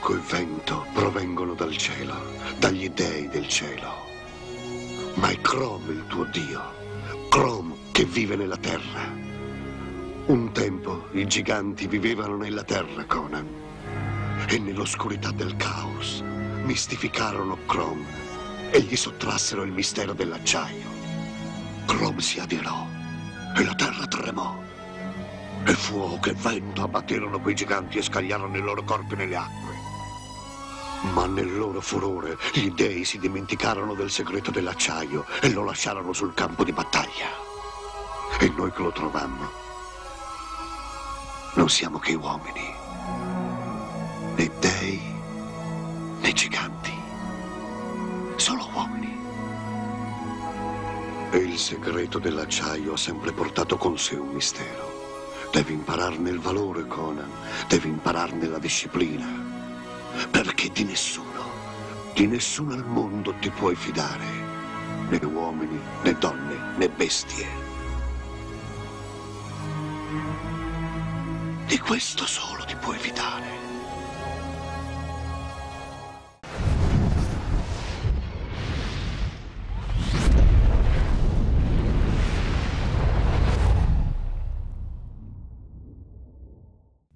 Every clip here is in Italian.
fuoco e vento provengono dal cielo, dagli dei del cielo. Ma è Crom il tuo Dio, Crom che vive nella terra. Un tempo i giganti vivevano nella terra, Conan, e nell'oscurità del caos mistificarono Crom e gli sottrassero il mistero dell'acciaio. Crom si adirò e la terra tremò. E fuoco e vento abbatterono quei giganti e scagliarono i loro corpi nelle acque. Ma nel loro furore gli dei si dimenticarono del segreto dell'acciaio e lo lasciarono sul campo di battaglia. E noi che lo trovammo non siamo che uomini, né dei né giganti, solo uomini. E il segreto dell'acciaio ha sempre portato con sé un mistero. Devi impararne il valore, Conan. Devi impararne la disciplina perché di nessuno, di nessuno al mondo ti puoi fidare, né uomini, né donne, né bestie. Di questo solo ti puoi fidare.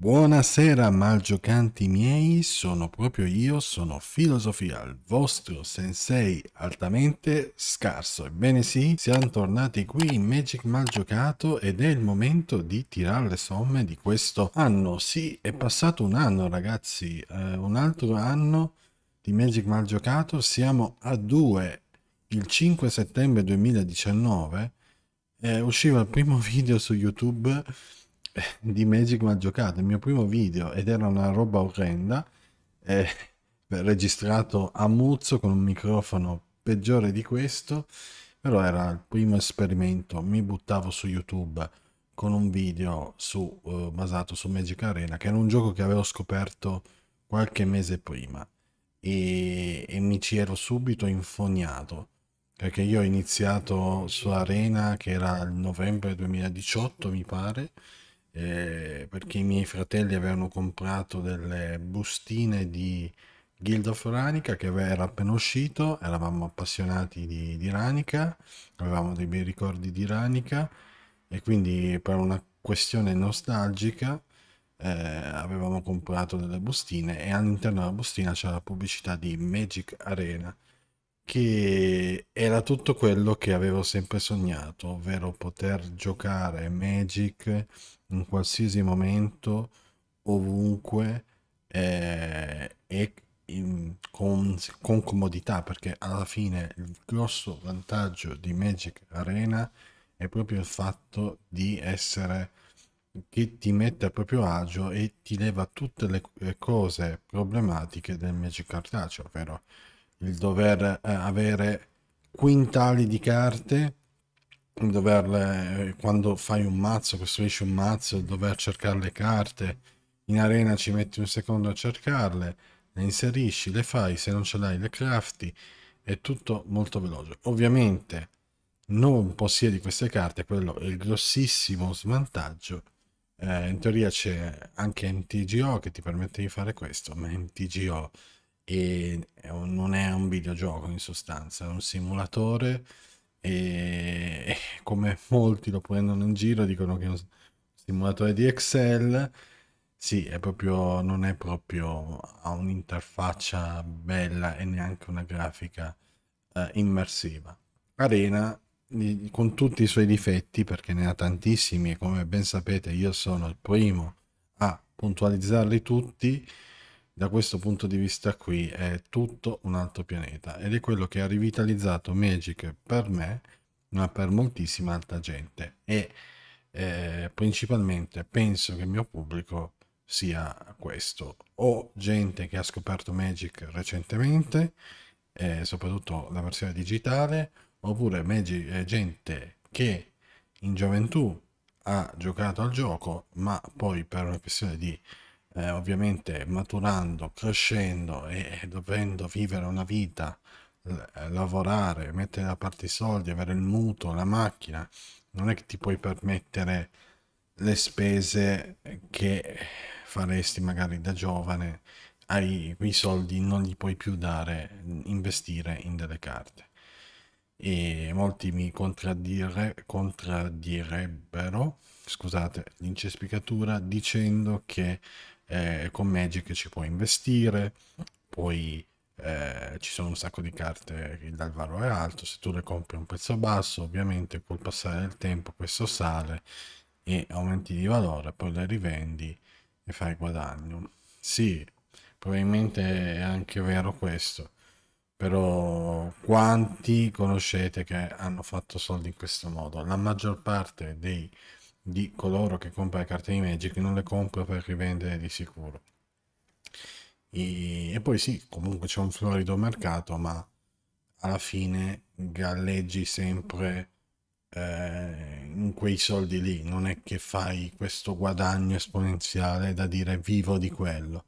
Buonasera malgiocanti miei, sono proprio io, sono Filosofia, il vostro sensei altamente scarso. Ebbene sì, siamo tornati qui in Magic Malgiocato ed è il momento di tirare le somme di questo anno. Sì, è passato un anno ragazzi, eh, un altro anno di Magic Malgiocato, siamo a 2 il 5 settembre 2019, eh, usciva il primo video su YouTube di Magic ma giocato, il mio primo video ed era una roba orrenda, eh, registrato a Muzzo con un microfono peggiore di questo, però era il primo esperimento, mi buttavo su YouTube con un video su, eh, basato su Magic Arena, che era un gioco che avevo scoperto qualche mese prima e, e mi ci ero subito infognato perché io ho iniziato su Arena che era il novembre 2018 mi pare eh, perché i miei fratelli avevano comprato delle bustine di Guild of Ranica che era appena uscito, eravamo appassionati di, di Ranica, avevamo dei bei ricordi di Ranica e quindi per una questione nostalgica eh, avevamo comprato delle bustine e all'interno della bustina c'era la pubblicità di Magic Arena che era tutto quello che avevo sempre sognato, ovvero poter giocare Magic in qualsiasi momento, ovunque eh, e in, con, con comodità, perché alla fine il grosso vantaggio di Magic Arena è proprio il fatto di essere che ti mette a proprio agio e ti leva tutte le cose problematiche del Magic Cartaceo, cioè, ovvero il dover eh, avere quintali di carte, il dover, eh, quando fai un mazzo, costruisci un mazzo, il dover cercare le carte, in arena ci metti un secondo a cercarle, le inserisci, le fai, se non ce l'hai le crafti, è tutto molto veloce. Ovviamente non possiedi queste carte, quello è il grossissimo svantaggio. Eh, in teoria c'è anche MTGO che ti permette di fare questo, ma MTGO e non è un videogioco in sostanza, è un simulatore e come molti lo prendono in giro dicono che è un simulatore di Excel, sì, è proprio, non è proprio, ha un'interfaccia bella e neanche una grafica eh, immersiva. Arena con tutti i suoi difetti, perché ne ha tantissimi e come ben sapete io sono il primo a puntualizzarli tutti, da questo punto di vista qui è tutto un altro pianeta ed è quello che ha rivitalizzato Magic per me ma per moltissima altra gente e eh, principalmente penso che il mio pubblico sia questo o gente che ha scoperto Magic recentemente eh, soprattutto la versione digitale oppure Magic, eh, gente che in gioventù ha giocato al gioco ma poi per una questione di eh, ovviamente maturando, crescendo e dovendo vivere una vita, eh, lavorare, mettere da parte i soldi, avere il mutuo, la macchina, non è che ti puoi permettere le spese che faresti magari da giovane, hai quei soldi non li puoi più dare, investire in delle carte. E molti mi contraddire, contraddirebbero, scusate l'incespicatura, dicendo che eh, con Magic ci puoi investire, poi eh, ci sono un sacco di carte che dal valore alto, se tu le compri a un prezzo basso ovviamente col passare del tempo questo sale e aumenti di valore, poi le rivendi e fai guadagno. Sì, probabilmente è anche vero questo, però quanti conoscete che hanno fatto soldi in questo modo? La maggior parte dei di coloro che compra le carte di Magic non le compra per rivendere di sicuro. E, e poi sì, comunque c'è un florido mercato, ma alla fine galleggi sempre eh, in quei soldi lì, non è che fai questo guadagno esponenziale da dire vivo di quello.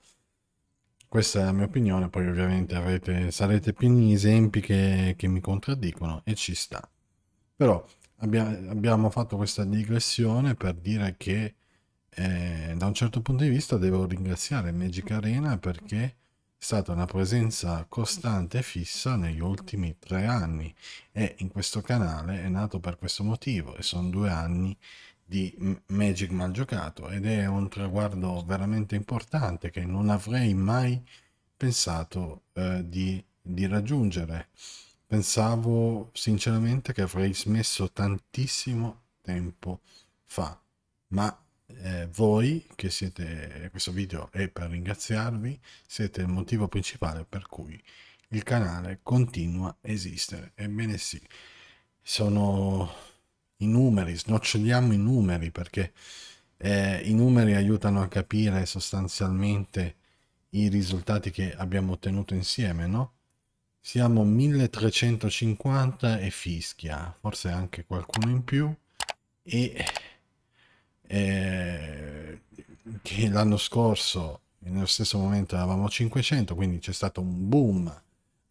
Questa è la mia opinione, poi ovviamente avrete, sarete pieni di esempi che, che mi contraddicono e ci sta. Però abbiamo fatto questa digressione per dire che eh, da un certo punto di vista devo ringraziare Magic Arena perché è stata una presenza costante e fissa negli ultimi tre anni e in questo canale è nato per questo motivo e sono due anni di Magic mal giocato ed è un traguardo veramente importante che non avrei mai pensato eh, di, di raggiungere. Pensavo sinceramente che avrei smesso tantissimo tempo fa, ma eh, voi che siete, questo video è per ringraziarvi, siete il motivo principale per cui il canale continua a esistere. Ebbene sì, sono i numeri, snoccioliamo i numeri perché eh, i numeri aiutano a capire sostanzialmente i risultati che abbiamo ottenuto insieme, no? Siamo 1350 e fischia, forse anche qualcuno in più. E eh, che l'anno scorso, nello stesso momento, eravamo 500, quindi c'è stato un boom.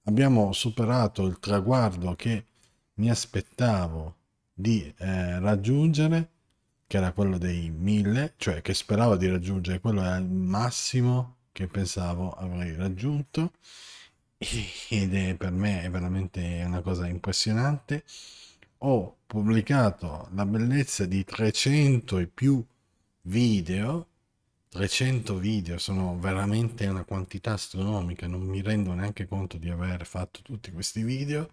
Abbiamo superato il traguardo che mi aspettavo di eh, raggiungere, che era quello dei 1000, cioè che speravo di raggiungere, quello era il massimo che pensavo avrei raggiunto ed è per me è veramente una cosa impressionante. Ho pubblicato la bellezza di 300 e più video 300 video sono veramente una quantità astronomica, non mi rendo neanche conto di aver fatto tutti questi video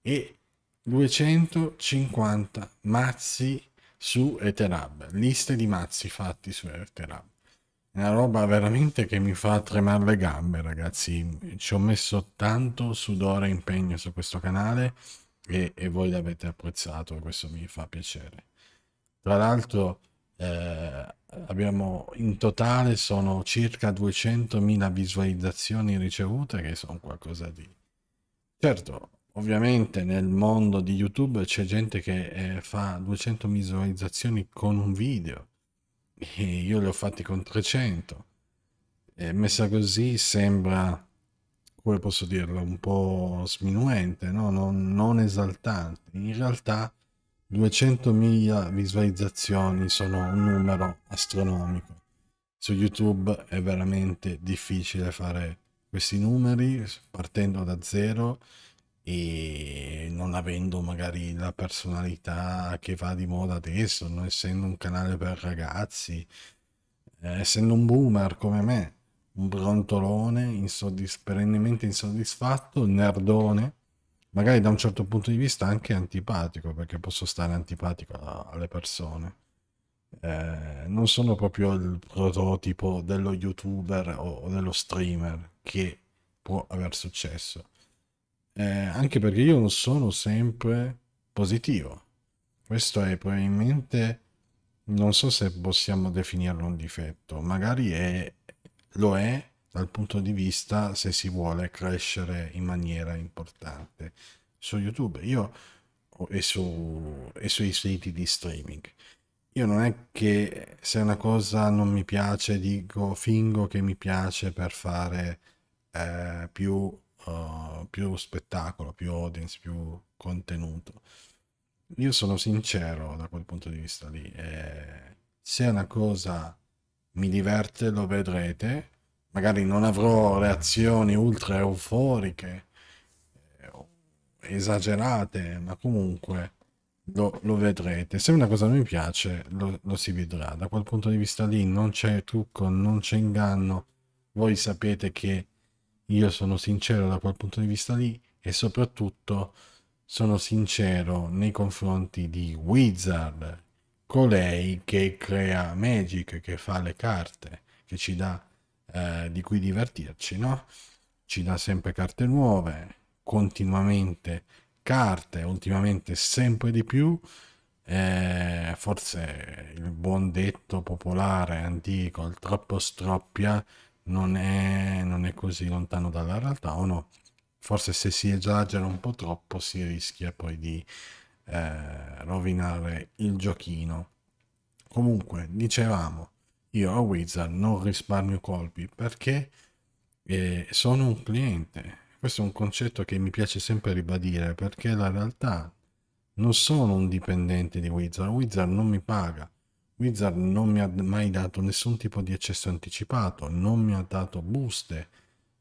e 250 mazzi su Etherhub, liste di mazzi fatti su Etherhub. È una roba veramente che mi fa tremare le gambe, ragazzi. Ci ho messo tanto sudore e impegno su questo canale e, e voi l'avete apprezzato questo mi fa piacere. Tra l'altro eh, abbiamo in totale sono circa 200.000 visualizzazioni ricevute che sono qualcosa di... Certo, ovviamente nel mondo di YouTube c'è gente che eh, fa 200 visualizzazioni con un video eh, io li ho fatti con 300. E messa così sembra, come posso dirlo, un po' sminuente, no? non, non esaltante. In realtà 200.000 visualizzazioni sono un numero astronomico. Su YouTube è veramente difficile fare questi numeri partendo da zero e non avendo magari la personalità che va di moda adesso, non essendo un canale per ragazzi, eh, essendo un boomer come me, un brontolone insoddisf- perennemente insoddisfatto, nerdone, magari da un certo punto di vista anche antipatico, perché posso stare antipatico a- alle persone. Eh, non sono proprio il prototipo dello youtuber o, o dello streamer che può aver successo eh, anche perché io non sono sempre positivo. Questo è probabilmente, non so se possiamo definirlo un difetto, magari è, lo è dal punto di vista se si vuole crescere in maniera importante su YouTube io, e, su, e sui siti di streaming. Io non è che se una cosa non mi piace dico fingo che mi piace per fare eh, più eh, più spettacolo, più audience, più contenuto. Io sono sincero da quel punto di vista lì. Eh, se una cosa mi diverte, lo vedrete. Magari non avrò reazioni ultra euforiche, eh, esagerate, ma comunque lo, lo, vedrete. Se una cosa non mi piace, lo, lo, si vedrà. Da quel punto di vista lì non c'è trucco, non c'è inganno. Voi sapete che io sono sincero da quel punto di vista lì e soprattutto sono sincero nei confronti di Wizard, colei che crea Magic, che fa le carte, che ci dà eh, di cui divertirci, no? Ci dà sempre carte nuove, continuamente carte, ultimamente sempre di più. Eh, forse il buon detto popolare antico, il troppo stroppia, non è, non è così lontano dalla realtà o no? Forse se si esagera un po' troppo si rischia poi di eh, rovinare il giochino. Comunque, dicevamo, io a Wizard non risparmio colpi perché eh, sono un cliente. Questo è un concetto che mi piace sempre ribadire perché la realtà non sono un dipendente di Wizard, Wizard non mi paga. Wizard non mi ha mai dato nessun tipo di accesso anticipato, non mi ha dato buste,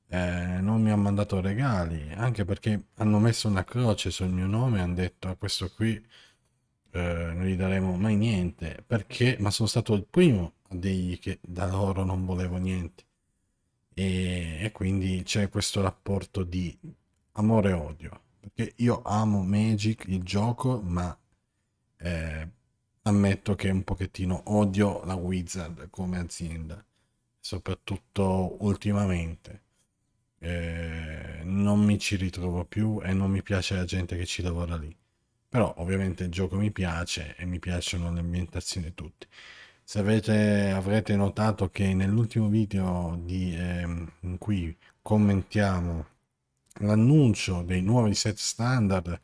eh, non mi ha mandato regali, anche perché hanno messo una croce sul mio nome e hanno detto a questo qui eh, non gli daremo mai niente, perché, ma sono stato il primo a dirgli che da loro non volevo niente. E, e quindi c'è questo rapporto di amore e odio, perché io amo Magic, il gioco, ma... Eh, ammetto che un pochettino odio la Wizard come azienda, soprattutto ultimamente. Eh, non mi ci ritrovo più e non mi piace la gente che ci lavora lì. Però ovviamente il gioco mi piace e mi piacciono le ambientazioni tutti. Se avete, avrete notato che nell'ultimo video di, eh, in cui commentiamo l'annuncio dei nuovi set standard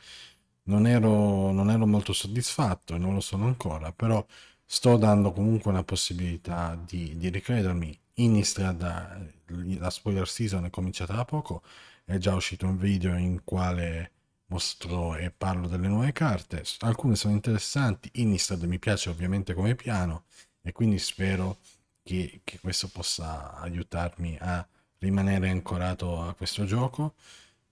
non ero, non ero molto soddisfatto e non lo sono ancora, però sto dando comunque una possibilità di, di ricredermi. Innistrad, eh, la spoiler season è cominciata da poco, è già uscito un video in quale mostro e parlo delle nuove carte, alcune sono interessanti, Innistrad mi piace ovviamente come piano e quindi spero che, che questo possa aiutarmi a rimanere ancorato a questo gioco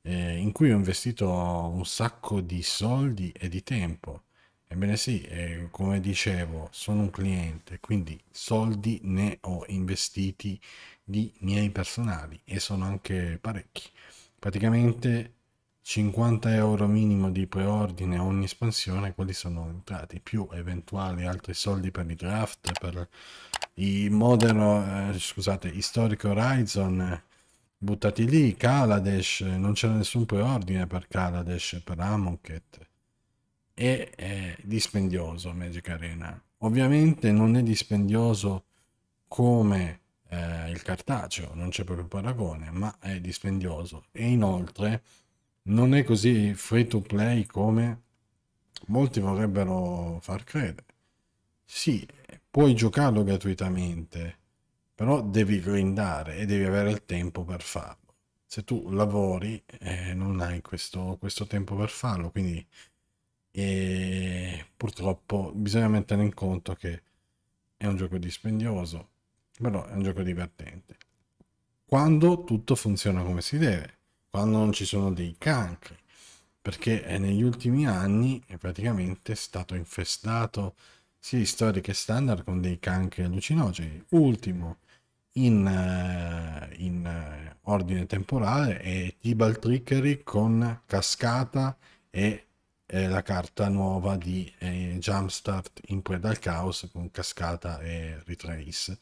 eh, in cui ho investito un sacco di soldi e di tempo. Ebbene sì, eh, come dicevo, sono un cliente, quindi soldi ne ho investiti di miei personali e sono anche parecchi. Praticamente 50 euro minimo di preordine a ogni espansione, quelli sono entrati, più eventuali altri soldi per i draft, per i modern, eh, scusate, i Historic Horizon, buttati lì Kaladesh, eh, non c'era nessun preordine per Kaladesh, per Amonkhet e è dispendioso Magic Arena. Ovviamente non è dispendioso come eh, il cartaceo, non c'è proprio paragone, ma è dispendioso e inoltre non è così free to play come molti vorrebbero far credere. Sì, puoi giocarlo gratuitamente, però devi grindare e devi avere il tempo per farlo. Se tu lavori eh, non hai questo, questo, tempo per farlo, quindi eh, purtroppo bisogna mettere in conto che è un gioco dispendioso, però è un gioco divertente. Quando tutto funziona come si deve, quando non ci sono dei cancri, perché eh, negli ultimi anni è praticamente stato infestato sia sì, storiche standard con dei cancri allucinogeni. Ultimo, in, eh, in eh, ordine temporale è Tibal Trickery con Cascata e eh, la carta nuova di eh, Jumpstart in Preda al Caos con Cascata e Retrace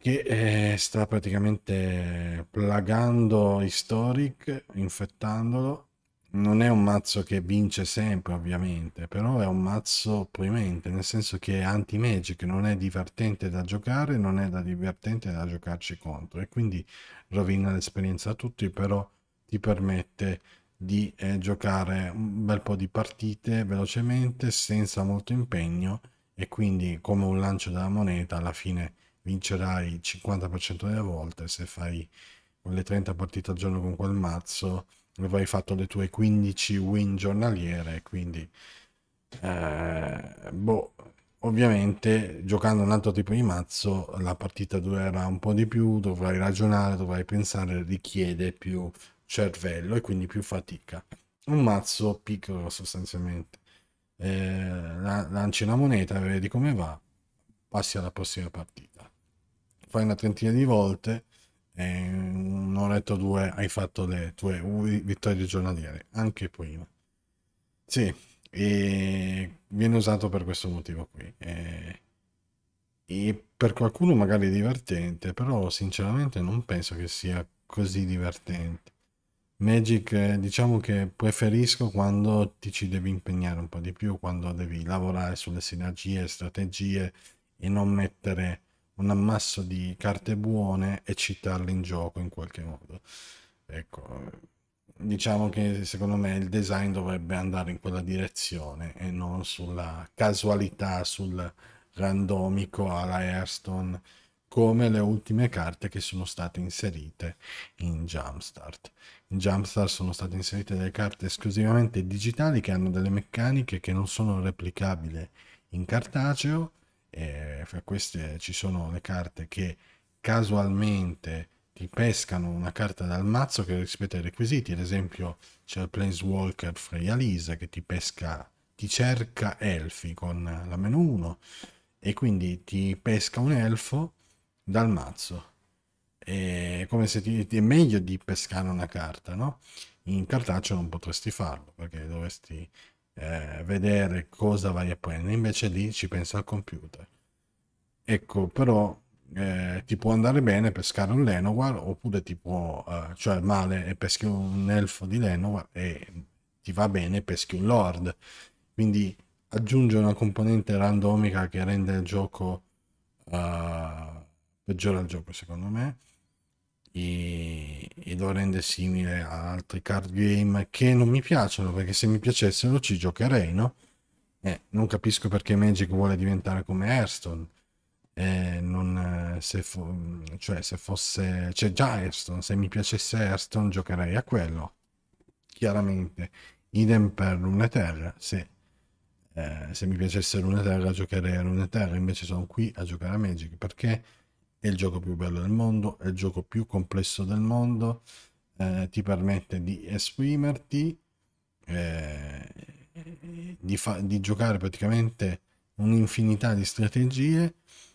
che eh, sta praticamente plagando Historic, infettandolo non è un mazzo che vince sempre, ovviamente, però è un mazzo opprimente, nel senso che è anti-magic, non è divertente da giocare, non è da divertente da giocarci contro e quindi rovina l'esperienza a tutti, però ti permette di eh, giocare un bel po' di partite velocemente, senza molto impegno e quindi come un lancio della moneta alla fine vincerai il 50% delle volte se fai quelle 30 partite al giorno con quel mazzo avrai fatto le tue 15 win giornaliere, quindi eh, boh, ovviamente giocando un altro tipo di mazzo la partita durerà un po' di più, dovrai ragionare, dovrai pensare, richiede più cervello e quindi più fatica. Un mazzo piccolo sostanzialmente. Eh, lanci una moneta, vedi come va, passi alla prossima partita. Fai una trentina di volte eh, un'oretta o due hai fatto le tue vittorie giornaliere, anche prima. Sì, e viene usato per questo motivo qui. E, e per qualcuno magari è divertente, però sinceramente non penso che sia così divertente. Magic diciamo che preferisco quando ti ci devi impegnare un po' di più, quando devi lavorare sulle sinergie, strategie e non mettere un ammasso di carte buone e citarle in gioco in qualche modo. Ecco, diciamo che secondo me il design dovrebbe andare in quella direzione e non sulla casualità, sul randomico alla Airstone come le ultime carte che sono state inserite in Jumpstart. In Jumpstart sono state inserite delle carte esclusivamente digitali che hanno delle meccaniche che non sono replicabili in cartaceo e eh, fra queste ci sono le carte che casualmente ti pescano una carta dal mazzo che rispetta i requisiti. Ad esempio c'è il Planeswalker Freya che ti pesca, ti cerca elfi con la meno 1 e quindi ti pesca un elfo dal mazzo. È come se ti, è meglio di pescare una carta, no? In cartaccio non potresti farlo perché dovresti eh, vedere cosa vai a prendere, invece lì ci pensa al computer. Ecco, però eh, ti può andare bene pescare un Lenoir oppure ti può, eh, cioè male, peschi un elfo di Lenoir e ti va bene peschi un Lord. Quindi aggiunge una componente randomica che rende il gioco... Uh, eh, peggiora il gioco secondo me e, e lo rende simile a altri card game che non mi piacciono perché se mi piacessero ci giocherei, no? Eh, non capisco perché Magic vuole diventare come Airstone Eh, non, eh, se, fo- cioè, se fosse c'è già Airstone se mi piacesse Airstone giocherei a quello chiaramente idem per Luneterra se, eh, se mi piacesse Terra giocherei a Terra invece sono qui a giocare a Magic perché è il gioco più bello del mondo, è il gioco più complesso del mondo, eh, ti permette di esprimerti, eh, di, di giocare praticamente un'infinità di strategie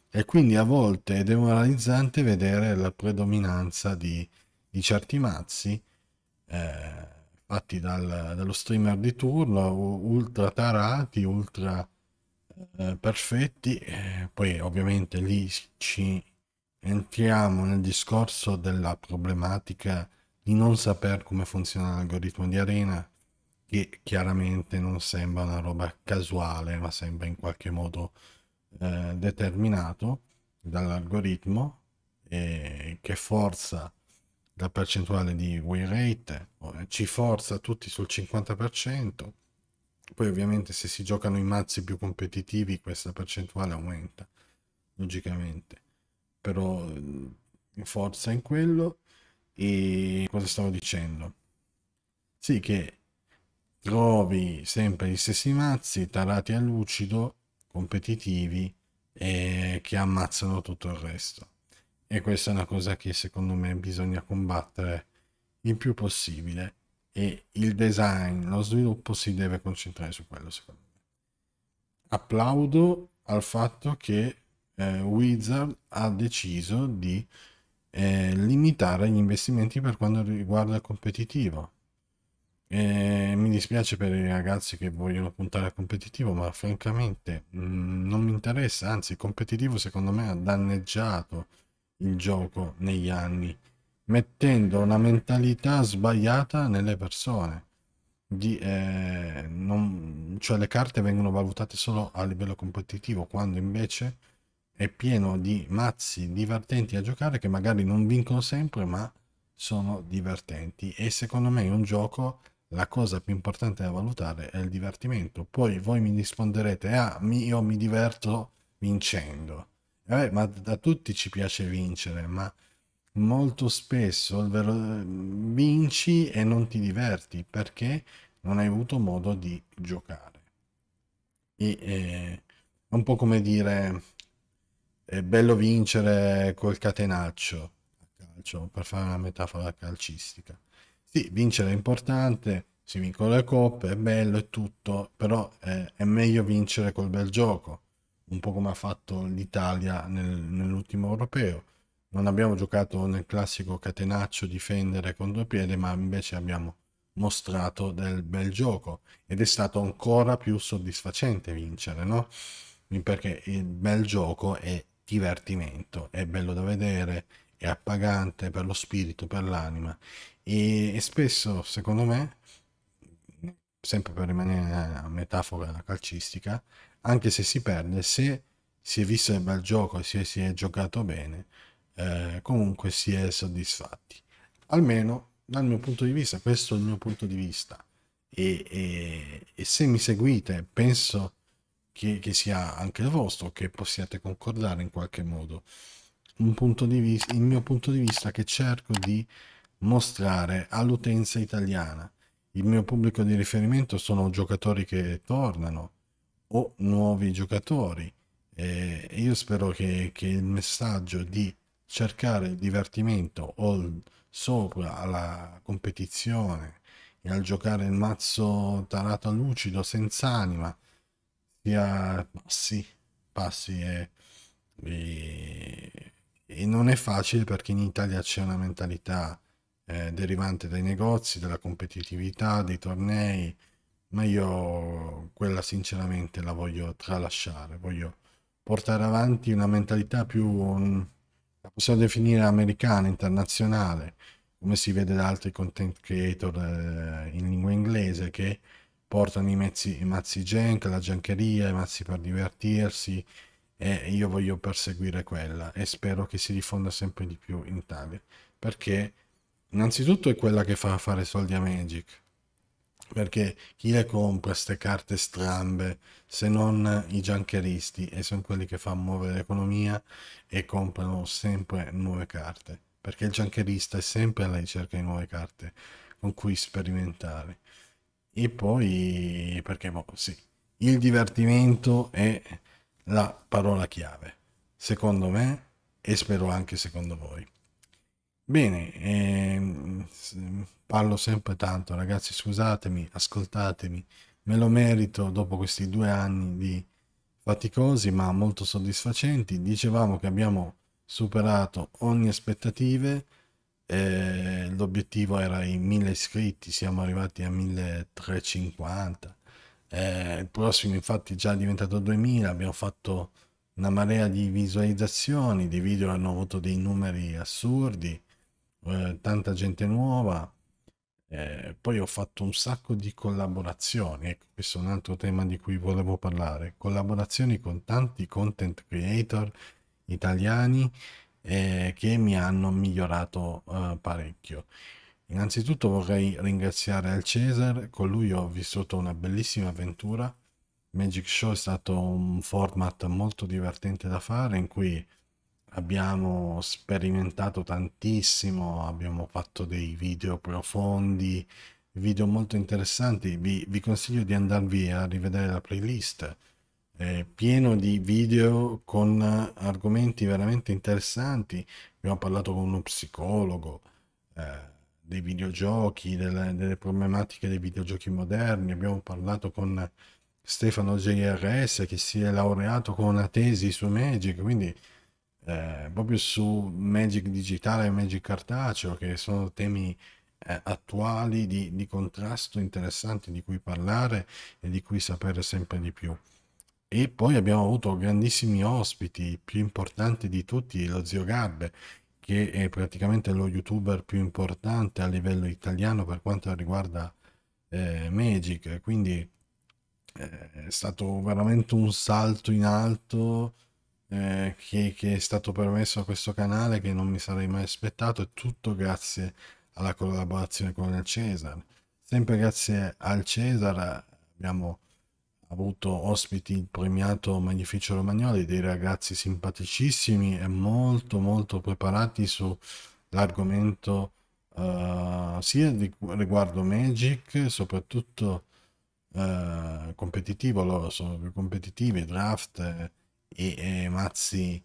e quindi a volte è demoralizzante vedere la predominanza di, di certi mazzi eh, fatti dal, dallo streamer di turno, ultra tarati, ultra eh, perfetti, eh, poi ovviamente lì ci entriamo nel discorso della problematica di non saper come funziona l'algoritmo di arena, che chiaramente non sembra una roba casuale, ma sembra in qualche modo eh, determinato dall'algoritmo eh, che forza la percentuale di win rate, eh, ci forza tutti sul 50%, poi ovviamente se si giocano i mazzi più competitivi questa percentuale aumenta, logicamente però mhmm, in forza in quello. E cosa stavo dicendo? Sì, che trovi sempre gli stessi mazzi tarati a lucido, competitivi e che ammazzano tutto il resto. E questa è una cosa che secondo me bisogna combattere il più possibile e il design, lo sviluppo si deve concentrare su quello secondo me. Applaudo al fatto che eh, Wizard ha deciso di eh, limitare gli investimenti per quanto riguarda il competitivo. E mi dispiace per i ragazzi che vogliono puntare al competitivo, ma francamente mh, mm, non mi interessa, anzi il competitivo secondo me ha danneggiato il gioco negli anni, mettendo una mentalità sbagliata nelle persone. Di, eh, non, cioè le carte vengono valutate solo a livello competitivo, quando invece è pieno di mazzi divertenti a giocare che magari non vincono sempre ma sono divertenti e secondo me in un gioco la cosa più importante da valutare è il divertimento poi voi mi risponderete ah io mi diverto vincendo Vabbè, ma da tutti ci piace vincere ma molto spesso vinci e non ti diverti perché non hai avuto modo di giocare e, eh, è un po' come dire è bello vincere col catenaccio calcio, per fare una metafora calcistica. Sì, vincere è importante, si vincono le coppe, è bello e tutto, però è, eh, è meglio vincere col bel gioco, un po' come ha fatto l'Italia nel, nell'ultimo europeo. Non abbiamo giocato nel classico catenaccio difendere con due piedi, ma invece abbiamo mostrato del bel gioco ed è stato ancora più soddisfacente vincere, no? Perché il bel gioco è divertimento, è bello da vedere, è appagante per lo spirito, per l'anima e, e spesso, secondo me, sempre per rimanere a metafora calcistica, anche se si perde, se si è visto il bel gioco se si, si è giocato bene, eh, comunque si è soddisfatti. Almeno dal mio punto di vista, questo è il mio punto di vista. E, e, e se mi seguite, penso che, che sia anche il vostro, che possiate concordare in qualche modo. Un punto di vista, il mio punto di vista che cerco di mostrare all'utenza italiana. Il mio pubblico di riferimento sono giocatori che tornano o nuovi giocatori. E io spero che, che il messaggio di cercare il divertimento o sopra alla competizione e al giocare il mazzo tarato lucido senza anima sia passi, passi e, e, e, non è facile perché in Italia c'è una mentalità eh, derivante dai negozi, dalla competitività, dei tornei, ma io quella sinceramente la voglio tralasciare, voglio portare avanti una mentalità più, la possiamo definire americana, internazionale, come si vede da altri content creator eh, in lingua inglese che portano i mazzi, i mazzi jank, la giancheria, i mazzi per divertirsi e io voglio perseguire quella e spero che si diffonda sempre di più in Italia perché innanzitutto è quella che fa fare soldi a Magic perché chi le compra queste carte strambe se non i giancheristi e sono quelli che fanno muovere l'economia e comprano sempre nuove carte perché il giancherista è sempre alla ricerca di nuove carte con cui sperimentare e poi perché boh, sì, il divertimento è la parola chiave, secondo me e spero anche secondo voi. Bene, ehm, parlo sempre tanto, ragazzi, scusatemi, ascoltatemi, me lo merito dopo questi due anni di faticosi ma molto soddisfacenti. Dicevamo che abbiamo superato ogni aspettativa eh, l'obiettivo era i 1000 iscritti, siamo arrivati a 1350, eh, il prossimo infatti è già diventato 2000, abbiamo fatto una marea di visualizzazioni, di video hanno avuto dei numeri assurdi, eh, tanta gente nuova, eh, poi ho fatto un sacco di collaborazioni, ecco, questo è un altro tema di cui volevo parlare, collaborazioni con tanti content creator italiani eh, che mi hanno migliorato eh, parecchio. Innanzitutto vorrei ringraziare al Cesar, con lui ho vissuto una bellissima avventura. Magic Show è stato un format molto divertente da fare in cui abbiamo sperimentato tantissimo, abbiamo fatto dei video profondi, video molto interessanti. Vi, vi consiglio di andarvi a rivedere la playlist eh, pieno di video con argomenti veramente interessanti. Abbiamo parlato con uno psicologo eh, dei videogiochi, delle, delle, problematiche dei videogiochi moderni, abbiamo parlato con Stefano JRS che si è laureato con una tesi su Magic, quindi eh, proprio su Magic digitale e Magic cartaceo, che sono temi eh, attuali di, di contrasto interessanti di cui parlare e di cui sapere sempre di più. E poi abbiamo avuto grandissimi ospiti, il più importante di tutti, lo zio Gabbe, che è praticamente lo youtuber più importante a livello italiano per quanto riguarda eh, Magic. Quindi eh, è stato veramente un salto in alto eh, che, che, è stato permesso a questo canale che non mi sarei mai aspettato e tutto grazie alla collaborazione con il Cesar. Sempre grazie al Cesar abbiamo avuto ospiti il premiato Magnificio Romagnoli, dei ragazzi simpaticissimi e molto molto preparati sull'argomento uh, eh, sia di, riguardo Magic, soprattutto uh, competitivo, loro sono più competitivi, draft eh, e, e mazzi,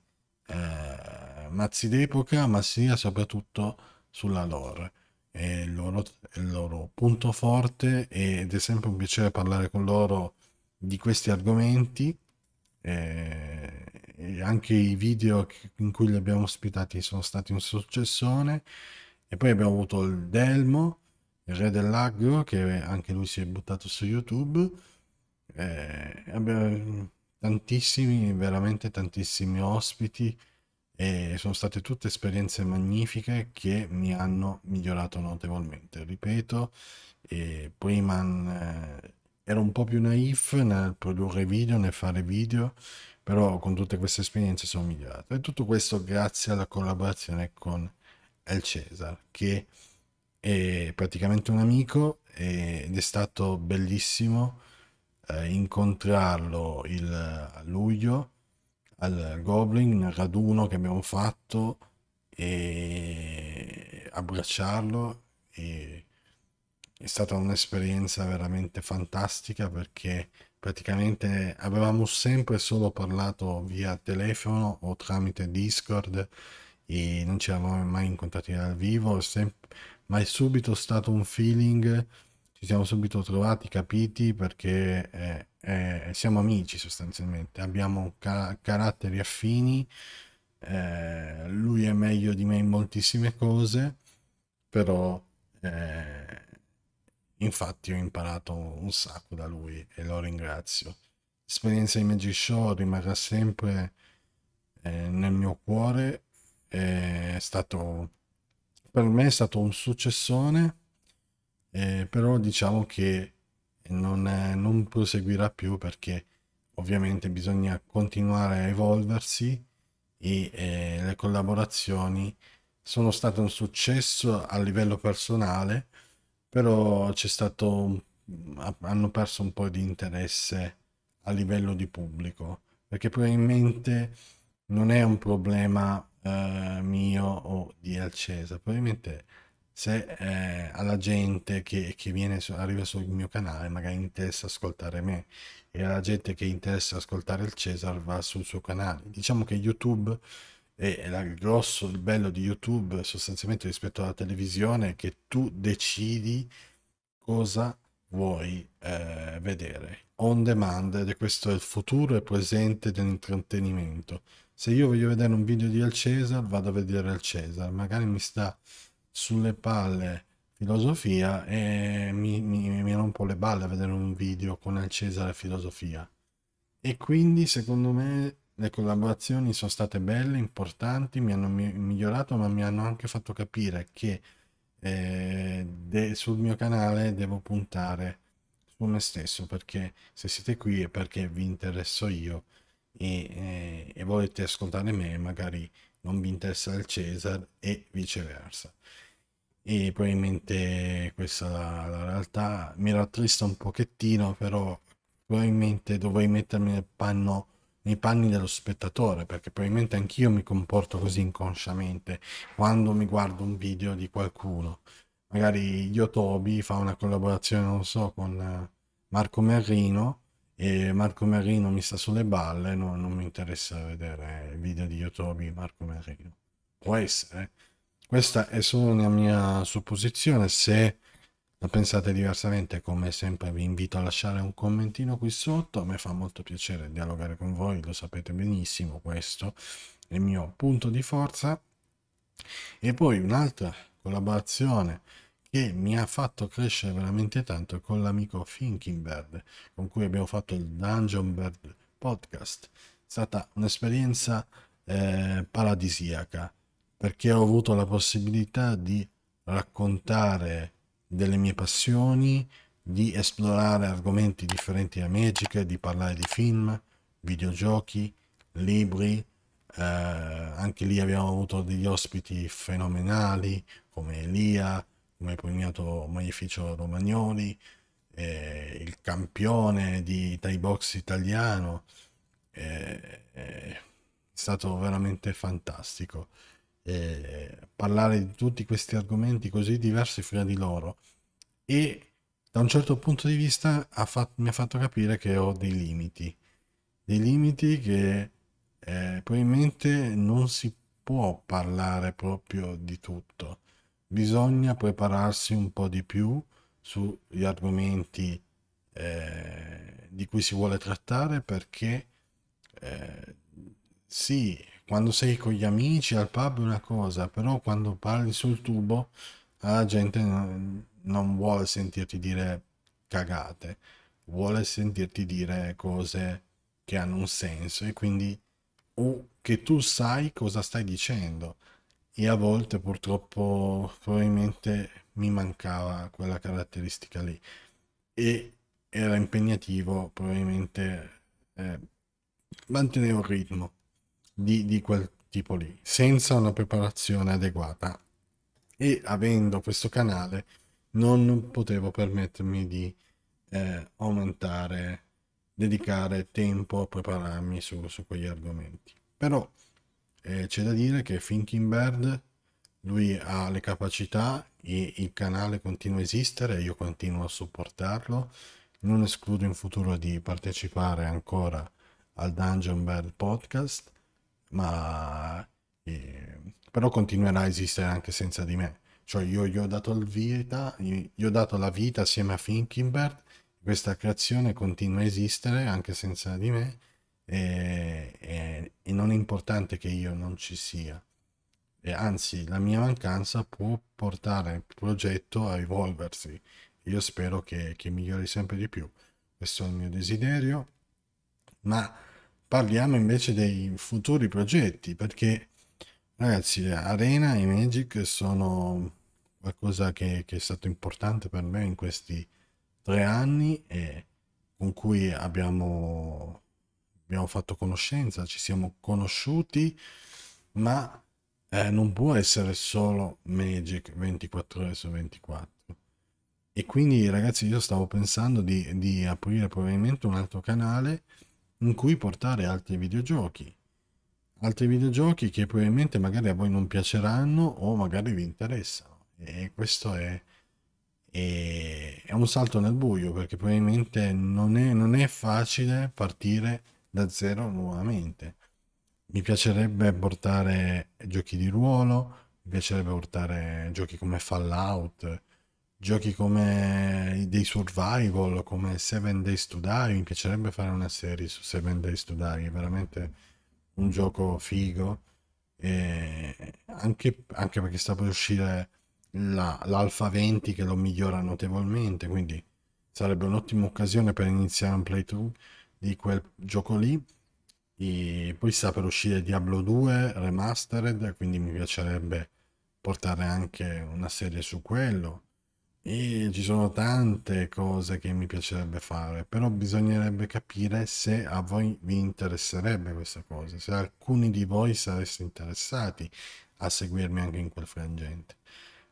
uh, mazzi d'epoca, ma sia soprattutto sulla lore. È il, loro, è il loro punto forte ed è sempre un piacere parlare con loro di questi argomenti eh, e anche i video in cui li abbiamo ospitati sono stati un successone e poi abbiamo avuto il Delmo il re dell'aggro che anche lui si è buttato su youtube eh, abbiamo tantissimi veramente tantissimi ospiti e sono state tutte esperienze magnifiche che mi hanno migliorato notevolmente ripeto e Playman eh, ero un po' più naif nel produrre video, nel fare video, però con tutte queste esperienze sono migliorato. E tutto questo grazie alla collaborazione con El Cesar, che è praticamente un amico ed è stato bellissimo eh, incontrarlo il, a luglio al Goblin, nel raduno che abbiamo fatto e abbracciarlo e è stata un'esperienza veramente fantastica perché praticamente avevamo sempre solo parlato via telefono o tramite Discord e non ci eravamo mai incontrati dal vivo, ma è subito stato un feeling, ci siamo subito trovati, capiti perché è, eh, è, eh, siamo amici sostanzialmente, abbiamo car caratteri affini, eh, lui è meglio di me in moltissime cose, però... Eh, Infatti ho imparato un sacco da lui e lo ringrazio. L'esperienza di Magic Show rimarrà sempre eh, nel mio cuore. È stato, per me è stato un successone, eh, però diciamo che non, eh, non proseguirà più perché ovviamente bisogna continuare a evolversi e eh, le collaborazioni sono state un successo a livello personale però c'è stato hanno perso un po' di interesse a livello di pubblico perché probabilmente non è un problema eh, mio o di Alcesa probabilmente se eh, alla gente che, che viene su, arriva sul mio canale magari interessa ascoltare me e alla gente che interessa ascoltare il Cesar va sul suo canale diciamo che YouTube e il grosso, il bello di YouTube sostanzialmente rispetto alla televisione è che tu decidi cosa vuoi eh, vedere on demand ed è questo il futuro e presente dell'intrattenimento. Se io voglio vedere un video di Al Cesar, vado a vedere Al Cesar, magari mi sta sulle palle filosofia e mi, mi, mi rompo le balle a vedere un video con Al Cesare filosofia. E quindi secondo me le collaborazioni sono state belle, importanti, mi hanno migliorato, ma mi hanno anche fatto capire che eh, sul mio canale devo puntare su me stesso, perché se siete qui è perché vi interesso io e, eh, e volete ascoltare me, magari non vi interessa il Cesar e viceversa. E probabilmente questa è la realtà mi rattrista un pochettino, però probabilmente dovrei mettermi nel panno nei panni dello spettatore, perché probabilmente anch'io mi comporto così inconsciamente quando mi guardo un video di qualcuno. Magari Yotobi fa una collaborazione, non so, con eh, Marco Merrino e Marco Merrino mi sta sulle balle, no, non mi interessa vedere il video di Yotobi Marco Merrino. Può essere. Questa è solo una mia supposizione, se la pensate diversamente, come sempre vi invito a lasciare un commentino qui sotto, a me fa molto piacere dialogare con voi, lo sapete benissimo, questo è il mio punto di forza. E poi un'altra collaborazione che mi ha fatto crescere veramente tanto è con l'amico Thinking Bird, con cui abbiamo fatto il Dungeon Bird podcast. È stata un'esperienza eh, paradisiaca, perché ho avuto la possibilità di raccontare delle mie passioni, di esplorare argomenti differenti da Magic, di parlare di film, videogiochi, libri. Eh, anche lì abbiamo avuto degli ospiti fenomenali come Elia, come pugnato Magnificio Romagnoli, eh, il campione di Thai Box italiano. Eh, eh, è stato veramente fantastico eh, parlare di tutti questi argomenti così diversi fra di loro e da un certo punto di vista ha fatto, mi ha fatto capire che ho dei limiti, dei limiti che eh, probabilmente non si può parlare proprio di tutto, bisogna prepararsi un po' di più sugli argomenti eh, di cui si vuole trattare perché eh, sì, quando sei con gli amici al pub è una cosa, però quando parli sul tubo la gente non vuole sentirti dire cagate, vuole sentirti dire cose che hanno un senso e quindi o che tu sai cosa stai dicendo. E a volte purtroppo probabilmente mi mancava quella caratteristica lì e era impegnativo probabilmente eh, mantenere un ritmo di, di quel tipo lì, senza una preparazione adeguata. E avendo questo canale non potevo permettermi di eh, aumentare, dedicare tempo a prepararmi su, su quegli argomenti. Però eh, c'è da dire che Thinking Bird lui ha le capacità e il canale continua a esistere io continuo a supportarlo non escludo in futuro di partecipare ancora al Dungeon Bird Podcast ma eh, però continuerà a esistere anche senza di me. Cioè io gli ho dato, vita, gli ho dato la vita assieme a Finkenberg, questa creazione continua a esistere anche senza di me e, e, e non è importante che io non ci sia. E anzi, la mia mancanza può portare il progetto a evolversi. Io spero che, che migliori sempre di più. Questo è il mio desiderio, ma parliamo invece dei futuri progetti, perché ragazzi, Arena e Magic sono qualcosa che, che è stato importante per me in questi tre anni e con cui abbiamo, abbiamo fatto conoscenza, ci siamo conosciuti, ma eh, non può essere solo Magic 24 ore su 24. E quindi ragazzi io stavo pensando di, di aprire probabilmente un altro canale in cui portare altri videogiochi. Altri videogiochi che probabilmente magari a voi non piaceranno o magari vi interessano. E questo è, è, è un salto nel buio perché probabilmente non è, non è facile partire da zero nuovamente. Mi piacerebbe portare giochi di ruolo, mi piacerebbe portare giochi come Fallout, giochi come dei survival, come Seven Days to Die, mi piacerebbe fare una serie su Seven Days to Die, è veramente un gioco figo, anche, anche, perché sta per uscire la, l'Alpha 20 che lo migliora notevolmente, quindi sarebbe un'ottima occasione per iniziare un playthrough di quel gioco lì. E poi sta per uscire Diablo 2 Remastered, quindi mi piacerebbe portare anche una serie su quello e ci sono tante cose che mi piacerebbe fare, però bisognerebbe capire se a voi vi interesserebbe questa cosa, se alcuni di voi sareste interessati a seguirmi anche in quel frangente,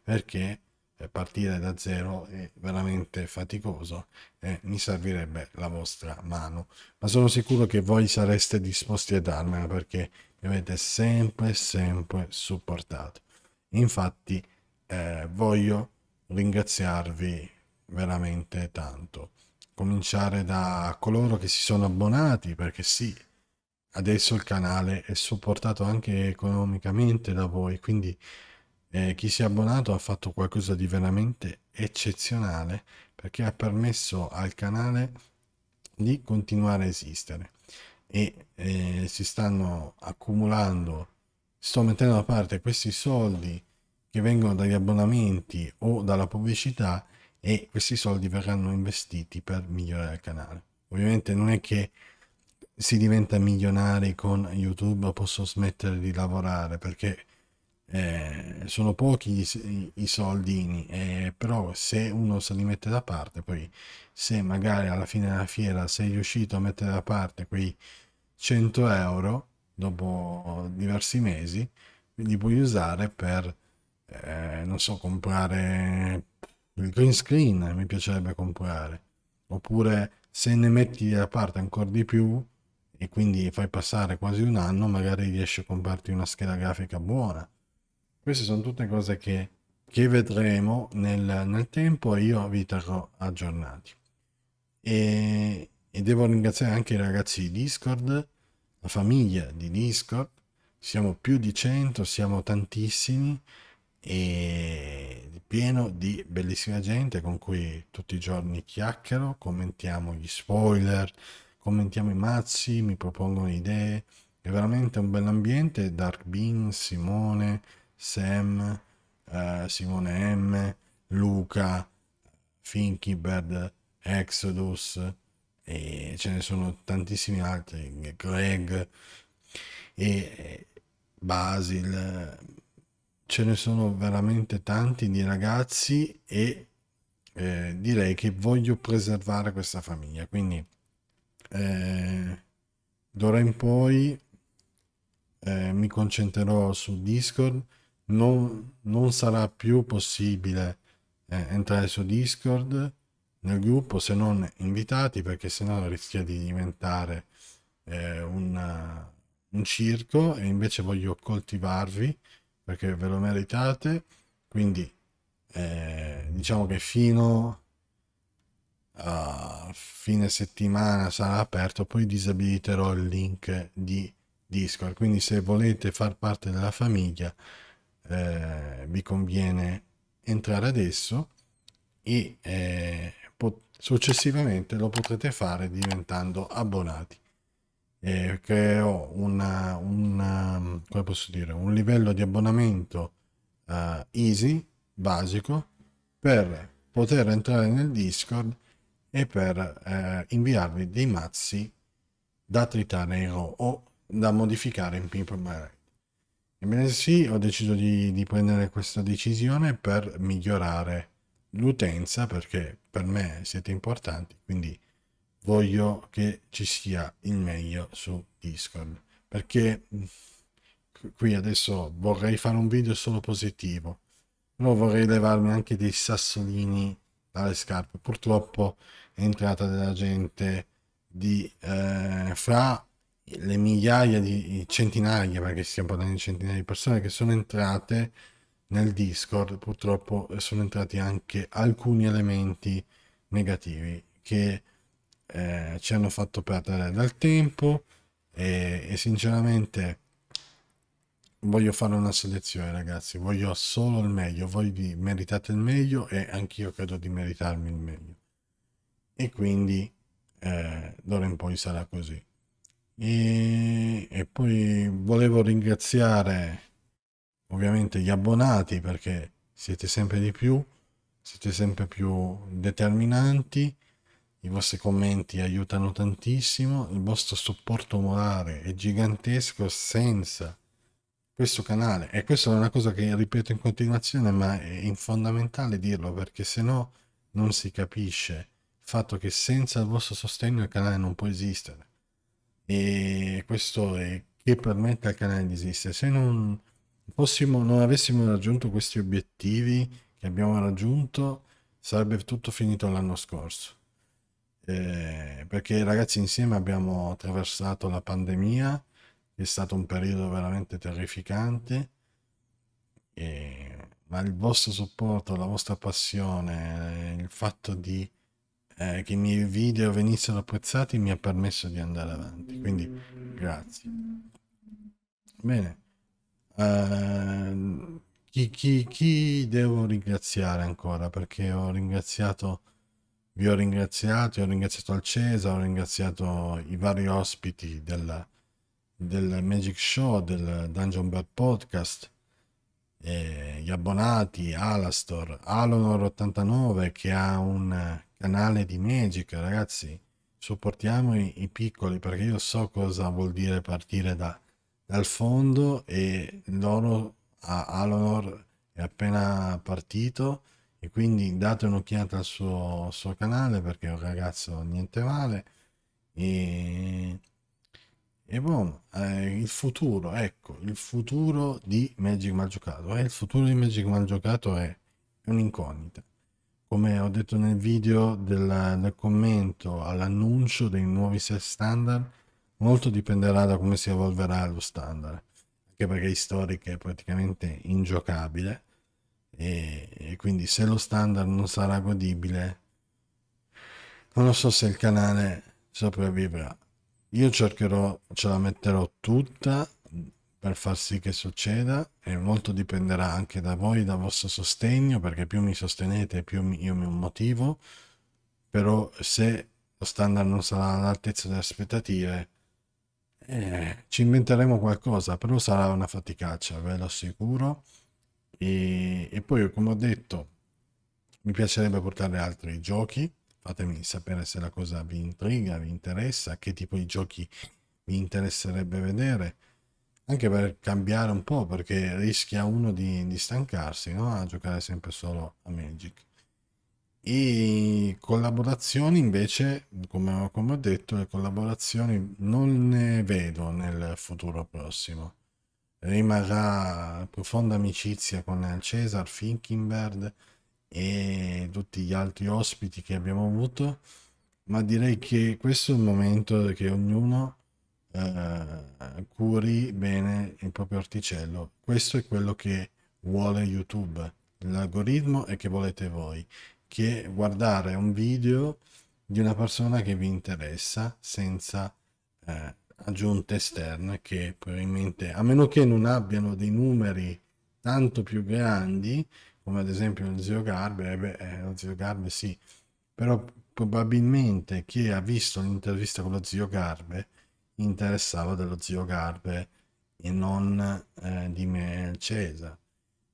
perché partire da zero è veramente faticoso e mi servirebbe la vostra mano, ma sono sicuro che voi sareste disposti a darmela perché mi avete sempre sempre supportato. Infatti eh, voglio ringraziarvi veramente tanto. Cominciare da coloro che si sono abbonati, perché sì, adesso il canale è supportato anche economicamente da voi, quindi eh, chi si è abbonato ha fatto qualcosa di veramente eccezionale, perché ha permesso al canale di continuare a esistere. E eh, si stanno accumulando, sto mettendo da parte questi soldi che vengono dagli abbonamenti o dalla pubblicità e questi soldi verranno investiti per migliorare il canale. Ovviamente non è che si diventa milionari con YouTube posso smettere di lavorare perché eh, sono pochi i, i soldini, eh, però se uno se li mette da parte, poi se magari alla fine della fiera sei riuscito a mettere da parte quei 100 euro dopo diversi mesi, li puoi usare per eh, non so, comprare il green screen, mi piacerebbe comprare. Oppure se ne metti da parte ancora di più e quindi fai passare quasi un anno, magari riesci a comprarti una scheda grafica buona. Queste sono tutte cose che, che vedremo nel, nel tempo e io vi terrò aggiornati. E, e devo ringraziare anche i ragazzi di Discord, la famiglia di Discord. Siamo più di 100, siamo tantissimi e pieno di bellissima gente con cui tutti i giorni chiacchiero, commentiamo gli spoiler, commentiamo i mazzi, mi propongono idee. È veramente un bell'ambiente. Dark Bean, Simone, Sam, eh, Simone M, Luca, Bird, Exodus e ce ne sono tantissimi altri, Greg e Basil ce ne sono veramente tanti di ragazzi e eh, direi che voglio preservare questa famiglia. Quindi eh, d'ora in poi eh, mi concentrerò su Discord. Non, non sarà più possibile eh, entrare su Discord nel gruppo se non invitati perché sennò rischia di diventare eh, una, un circo e invece voglio coltivarvi perché ve lo meritate. Quindi eh, diciamo che fino a fine settimana sarà aperto, poi disabiliterò il link di Discord. Quindi se volete far parte della famiglia eh, vi conviene entrare adesso e eh, successivamente lo potrete fare diventando abbonati eh, che ho una, una, come posso dire, un livello di abbonamento eh, easy, basico, per poter entrare nel Discord e per eh, inviarvi dei mazzi da tritare in RAW o da modificare in Pimp My Ride. Ebbene sì, ho deciso di, di prendere questa decisione per migliorare l'utenza perché per me siete importanti, quindi voglio che ci sia il meglio su Discord perché mm, qui adesso vorrei fare un video solo positivo però vorrei levarmi anche dei sassolini dalle scarpe purtroppo è entrata della gente di eh, fra le migliaia di centinaia perché stiamo parlando di centinaia di persone che sono entrate nel discord purtroppo sono entrati anche alcuni elementi negativi che eh, ci hanno fatto perdere del tempo e, e sinceramente voglio fare una selezione ragazzi voglio solo il meglio voi vi meritate il meglio e anch'io credo di meritarmi il meglio e quindi eh, d'ora in poi sarà così e, e, poi volevo ringraziare ovviamente gli abbonati perché siete sempre di più siete sempre più determinanti i vostri commenti aiutano tantissimo, il vostro supporto morale è gigantesco senza questo canale. E questa è una cosa che ripeto in continuazione, ma è fondamentale dirlo perché se no non si capisce il fatto che senza il vostro sostegno il canale non può esistere. E questo è che permette al canale di esistere. Se non, fossimo, non avessimo raggiunto questi obiettivi che abbiamo raggiunto, sarebbe tutto finito l'anno scorso eh, perché ragazzi insieme abbiamo attraversato la pandemia, è stato un periodo veramente terrificante, e, ma il vostro supporto, la vostra passione, il fatto di, eh, che i miei video venissero apprezzati mi ha permesso di andare avanti, quindi grazie. Bene. Uh, chi, chi, chi devo ringraziare ancora? Perché ho ringraziato vi ho ringraziato, ho ringraziato al Cesare, ho ringraziato i vari ospiti del, del Magic Show, del Dungeon Bear Podcast, gli abbonati, Alastor, Alonor89 che ha un canale di Magic, ragazzi, supportiamo i, i piccoli perché io so cosa vuol dire partire da, dal fondo e loro, a Alonor è appena partito e quindi date un'occhiata al suo, suo, canale perché è un ragazzo niente male. E, e boh, eh, il futuro, ecco, il futuro di Magic Malgiocato. Eh, il futuro di Magic Malgiocato è un'incognita. Come ho detto nel video del, del commento all'annuncio dei nuovi set standard, molto dipenderà da come si evolverà lo standard anche perché Historic è praticamente ingiocabile e, e quindi se lo standard non sarà godibile non so se il canale sopravvivrà io cercherò ce la metterò tutta per far sì che succeda e molto dipenderà anche da voi dal vostro sostegno perché più mi sostenete più mi, io mi motivo però se lo standard non sarà all'altezza delle aspettative eh, ci inventeremo qualcosa però sarà una faticaccia ve lo assicuro e, e poi, come ho detto, mi piacerebbe portare altri giochi. Fatemi sapere se la cosa vi intriga, vi interessa, che tipo di giochi vi interesserebbe vedere anche per cambiare un po', perché rischia uno di, di stancarsi no? a giocare sempre solo a Magic. E collaborazioni invece, come, come, ho detto, le collaborazioni non ne vedo nel futuro prossimo rimarrà profonda amicizia con Cesar Finkenberg e tutti gli altri ospiti che abbiamo avuto, ma direi che questo è il momento che ognuno eh, curi bene il proprio orticello. Questo è quello che vuole YouTube, l'algoritmo e che volete voi, che guardare un video di una persona che vi interessa senza... Eh, aggiunte esterne che probabilmente, a meno che non abbiano dei numeri tanto più grandi, come ad esempio lo zio Garber, eh beh, eh, lo zio Garber sì, però probabilmente chi ha visto l'intervista con lo zio Garber interessava dello zio Garber e non eh, di me Cesare.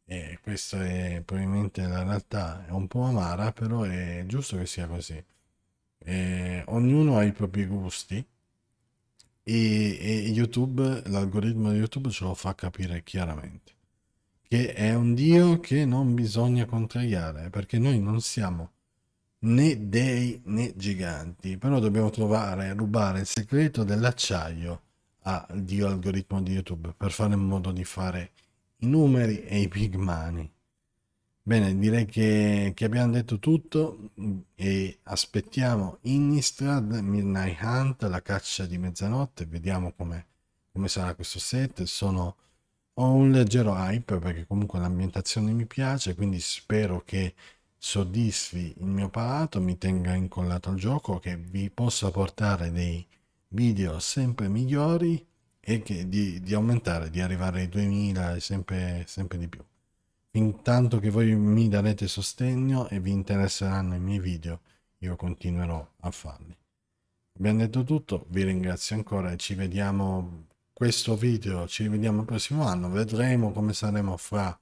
E questa è probabilmente la realtà, è un po' amara, però è giusto che sia così. E ognuno ha i propri gusti e, e YouTube, l'algoritmo di YouTube ce lo fa capire chiaramente, che è un Dio che non bisogna contrariare, perché noi non siamo né dei né giganti, però dobbiamo trovare, rubare il segreto dell'acciaio al Dio algoritmo di YouTube per fare in modo di fare i numeri e i big money. Bene, direi che, che, abbiamo detto tutto mm, e aspettiamo Innistrad, Midnight Hunt, la caccia di mezzanotte, vediamo come com sarà questo set. Sono, ho un leggero hype perché comunque l'ambientazione mi piace, quindi spero che soddisfi il mio palato, mi tenga incollato al gioco, che vi possa portare dei video sempre migliori e che, di, di aumentare, di arrivare ai 2000 e sempre, sempre di più. Intanto che voi mi darete sostegno e vi interesseranno i miei video, io continuerò a farli. Abbiamo detto tutto, vi ringrazio ancora e ci vediamo questo video, ci rivediamo il prossimo anno, vedremo come saremo fra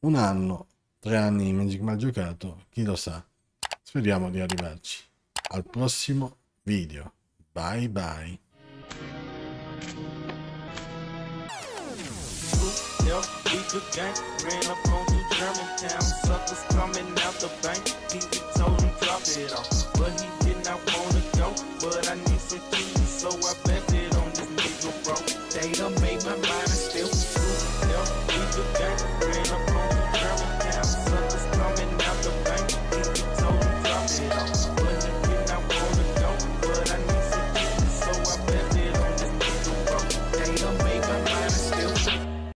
un anno, tre anni di Magic Mal giocato, chi lo sa. Speriamo di arrivarci. Al prossimo video. Bye bye. The gang ran up on to Germantown. Suckers coming out the bank. People told him drop it off. But he did not wanna go. But I need some keys, so I bet it on this nigga, bro. They done made my mind.